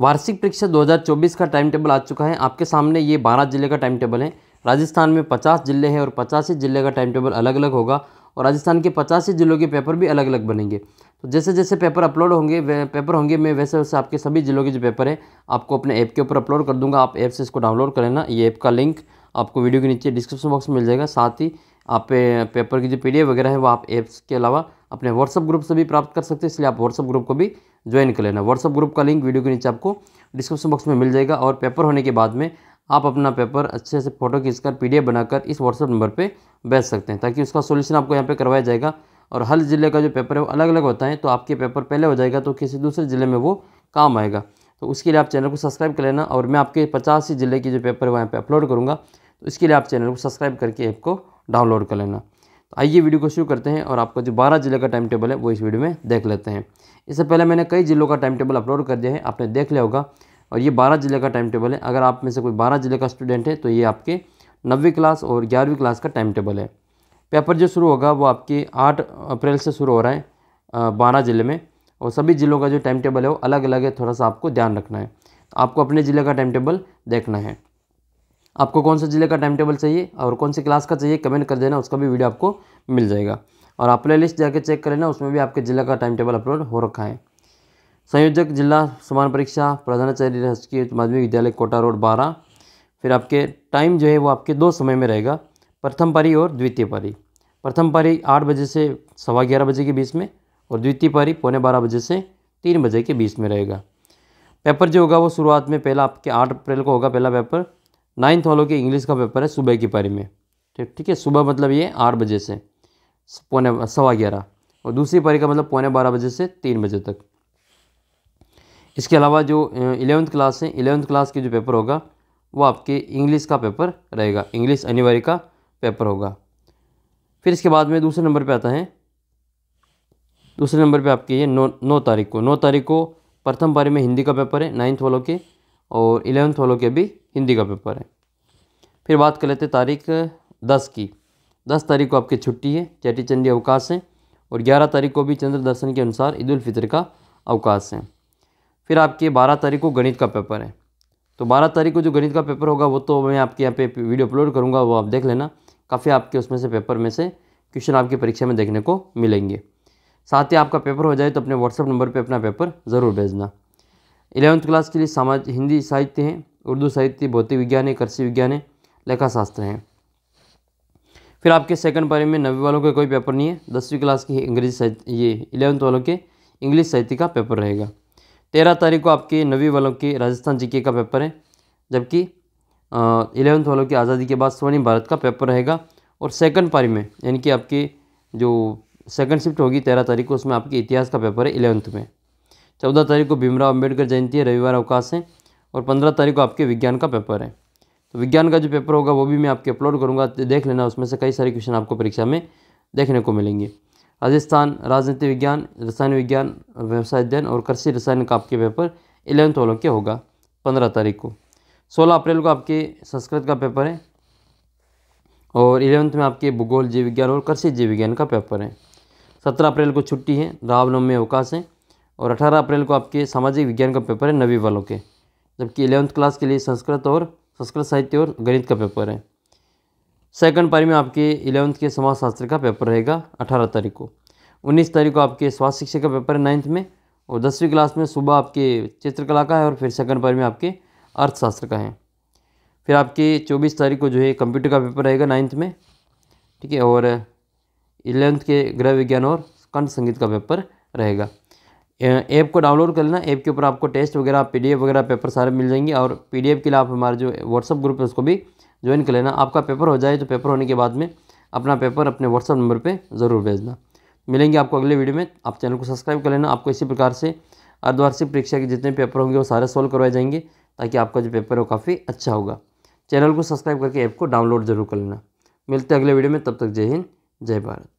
वार्षिक परीक्षा 2024 का टाइम टेबल आ चुका है आपके सामने ये 12 जिले का टाइम टेबल है राजस्थान में 50 जिले हैं और पचासी जिले का टाइम टेबल अलग अलग होगा और राजस्थान के पचासी जिलों के पेपर भी अलग अलग बनेंगे तो जैसे जैसे पेपर अपलोड होंगे पेपर होंगे मैं वैसे वैसे आपके सभी जिलों के जो पेपर हैं आपको अपने ऐप के ऊपर अपलोड कर दूँगा आप ऐप से इसको डाउनलोड कर लेना ये ऐप का लिंक आपको वीडियो के नीचे डिस्क्रिप्शन बॉक्स में मिल जाएगा साथ ही आप पेपर की जो पी वगैरह है वो आप ऐप्स के अलावा अपने व्हाट्सअप ग्रुप से भी प्राप्त कर सकते हैं इसलिए आप व्हाट्सअप ग्रुप को भी ज्वाइन कर लेना व्हाट्सअप ग्रुप का लिंक वीडियो के नीचे आपको डिस्क्रिप्शन बॉक्स में मिल जाएगा और पेपर होने के बाद में आप अपना पेपर अच्छे से फोटो खींचकर पीडीएफ बनाकर इस व्हाट्सअप नंबर पर भेज सकते हैं ताकि उसका सोल्यूशन आपको यहाँ पर करवाया जाएगा और हर ज़िले का जो पेपर है वो अलग अलग होता है तो आपके पेपर पहले हो जाएगा तो किसी दूसरे ज़िले में वो काम आएगा तो उसके लिए आप चैनल को सब्सक्राइब कर लेना और मैं आपके पचास ही ज़िले के जो पेपर है वहाँ पर अपलोड करूँगा तो इसके लिए आप चैनल को सब्सक्राइब करके ऐप को डाउनलोड कर लेना आइए वीडियो को शुरू करते हैं और आपका जो बारह जिले का टाइम टेबल है वो इस वीडियो में देख लेते हैं इससे पहले मैंने कई जिलों का टाइम टेबल अपलोड कर दिया है आपने देख लिया होगा और ये बारह जिले का टाइम टेबल है अगर आप में से कोई बारह जिले का स्टूडेंट है तो ये आपके नब्बे क्लास और ग्यारहवीं क्लास का टाइम टेबल है पेपर जो शुरू होगा वो आपके आठ अप्रैल से शुरू हो रहा है बारह ज़िले में और सभी ज़िलों का जो टाइम टेबल है वो अलग अलग है थोड़ा सा आपको ध्यान रखना है आपको अपने ज़िले का टाइम टेबल देखना है आपको कौन से ज़िले का टाइम टेबल चाहिए और कौन सी क्लास का चाहिए कमेंट कर देना उसका भी वीडियो आपको मिल जाएगा और आप प्ले लिस्ट जाके चेक कर लेना उसमें भी आपके ज़िला का टाइम टेबल अपलोड हो रखा है संयोजक जिला समान परीक्षा प्रधानाचार्य राजकीय उच्च माध्यमिक विद्यालय कोटा रोड बारह फिर आपके टाइम जो है वो आपके दो समय में रहेगा प्रथम पारी और द्वितीय पारी प्रथम पारी आठ बजे से सवा ग्यारह बजे के बीच में और द्वितीय पारी पौने बारह बजे से तीन बजे के बीच में रहेगा पेपर जो होगा वो शुरुआत में पहला आपके आठ अप्रैल को होगा पहला पेपर नाइन्थ वालों के इंग्लिश का पेपर है सुबह की पारी में ठीक ठीक है सुबह मतलब ये आठ बजे से पौने सवा ग्यारह और दूसरी पारी का मतलब पौने बारह बजे से तीन बजे तक इसके अलावा जो इलेवंथ क्लास है इलेवंथ क्लास के जो पेपर होगा वो आपके इंग्लिश का पेपर रहेगा इंग्लिश अनिवार्य का पेपर होगा फिर इसके बाद में दूसरे नंबर पर आता है दूसरे नंबर पर आपके ये नौ नौ तारीख को नौ तारीख को प्रथम पारी में हिंदी का पेपर है नाइन्थ वालों के और एलेवंथ वालों के भी हिंदी का पेपर है फिर बात कर लेते तारीख दस की दस तारीख को आपकी छुट्टी है चैटी चंडी अवकाश है और ग्यारह तारीख को भी चंद्र दर्शन के अनुसार ईदालफ़ितर का अवकाश है फिर आपके बारह तारीख को गणित का पेपर है तो बारह तारीख को जो गणित का पेपर होगा वो तो मैं आपके यहाँ पे वीडियो अपलोड करूँगा वो आप देख लेना काफ़ी आपके उसमें से पेपर में से क्वेश्चन आपकी परीक्षा में देखने को मिलेंगे साथ ही आपका पेपर हो जाए तो अपने व्हाट्सअप नंबर पर अपना पेपर ज़रूर भेजना इलेवंथ क्लास के लिए समाज हिंदी साहित्य हैं उर्दू साहित्य भौतिक विज्ञान है कृषि विज्ञान है लेखाशास्त्र हैं फिर आपके सेकंड पारी में नवी वालों का कोई पेपर नहीं है दसवीं क्लास की अंग्रेजी साहित्य ये इलेवंथ वालों के इंग्लिश साहित्य का पेपर रहेगा तेरह तारीख को आपके नवी वालों के राजस्थान जीके का पेपर है जबकि इलेवंथ वालों की आज़ादी के बाद स्वर्णिम भारत का पेपर रहेगा और सेकंड पारी में यानी कि आपकी जो सेकंड शिफ्ट होगी तेरह तारीख को उसमें आपके इतिहास का पेपर है इलेवंथ में चौदह तारीख को भीमराव अम्बेडकर जयंती है रविवार अवकाश है और पंद्रह तारीख को आपके विज्ञान का पेपर है तो विज्ञान का जो पेपर होगा वो भी मैं आपके अपलोड करूँगा देख लेना उसमें से कई सारे क्वेश्चन आपको परीक्षा में देखने को मिलेंगे राजस्थान राजनीति विज्ञान रसायन विज्ञान व्यवसाय अध्ययन और कृषि रसायन का आपके पेपर इलेवंथ वालों के होगा पंद्रह तारीख को सोलह अप्रैल को आपके संस्कृत का पेपर है और इलेवंथ में आपके भूगोल जीव विज्ञान और कृषि जीव विज्ञान का पेपर है सत्रह अप्रैल को छुट्टी है रामनवमी अवकाश है और 18 अप्रैल को आपके सामाजिक विज्ञान का पेपर है नवी वालों के जबकि एलेवंथ क्लास के लिए संस्कृत और संस्कृत साहित्य और गणित का पेपर है सेकंड पारी में आपके इलेवंथ के समाजशास्त्र का पेपर रहेगा अठारह तारीख को उन्नीस तारीख को आपके स्वास्थ्य शिक्षा का पेपर है नाइन्थ में और दसवीं क्लास में सुबह आपके चित्रकला का है और फिर सेकंड पारी में आपके अर्थशास्त्र का है फिर आपके चौबीस तारीख को जो है कंप्यूटर का पेपर रहेगा नाइन्थ में ठीक है और इलेवंथ के गृह विज्ञान और कंठ संगीत का पेपर रहेगा ऐप को डाउनलोड कर लेना ऐप के ऊपर आपको टेस्ट वगैरह पीडीएफ वगैरह पेपर सारे मिल जाएंगे और पीडीएफ के लिए आप हमारे जो व्हाट्सअप ग्रुप है उसको भी ज्वाइन कर लेना आपका पेपर हो जाए तो पेपर होने के बाद में अपना पेपर अपने व्हाट्सअप नंबर पर ज़रूर भेजना मिलेंगे आपको अगले वीडियो में आप चैनल को सब्सक्राइब कर लेना आपको इसी प्रकार से अर्धवार्षिक परीक्षा के जितने पेपर होंगे वो सारे सॉल्व करवाए जाएंगे ताकि आपका जो पेपर है वो काफ़ी अच्छा होगा चैनल को सब्सक्राइब करके ऐप को डाउनलोड जरूर कर लेना मिलते हैं अगले वीडियो में तब तक जय हिंद जय भारत